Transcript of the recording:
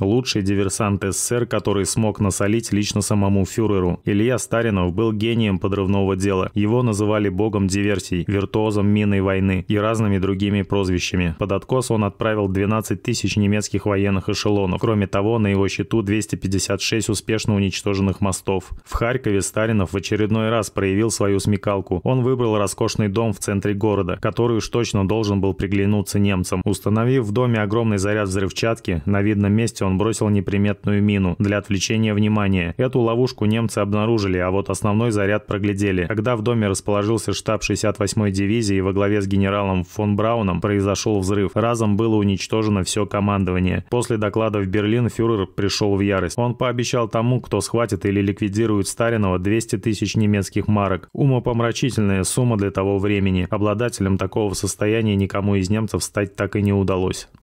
Лучший диверсант СССР, который смог насолить лично самому фюреру. Илья Старинов был гением подрывного дела. Его называли богом диверсий, виртуозом минной войны и разными другими прозвищами. Под откос он отправил 12 тысяч немецких военных эшелонов. Кроме того, на его счету 256 успешно уничтоженных мостов. В Харькове Старинов в очередной раз проявил свою смекалку. Он выбрал роскошный дом в центре города, который уж точно должен был приглянуться немцам. Установив в доме огромный заряд взрывчатки, на видном месте он бросил неприметную мину для отвлечения внимания. Эту ловушку немцы обнаружили, а вот основной заряд проглядели. Когда в доме расположился штаб 68-й дивизии во главе с генералом фон Брауном, произошел взрыв. Разом было уничтожено все командование. После доклада в Берлин фюрер пришел в ярость. Он пообещал тому, кто схватит или ликвидирует Старинова 200 тысяч немецких марок. Умопомрачительная сумма для того времени. Обладателем такого состояния никому из немцев стать так и не удалось.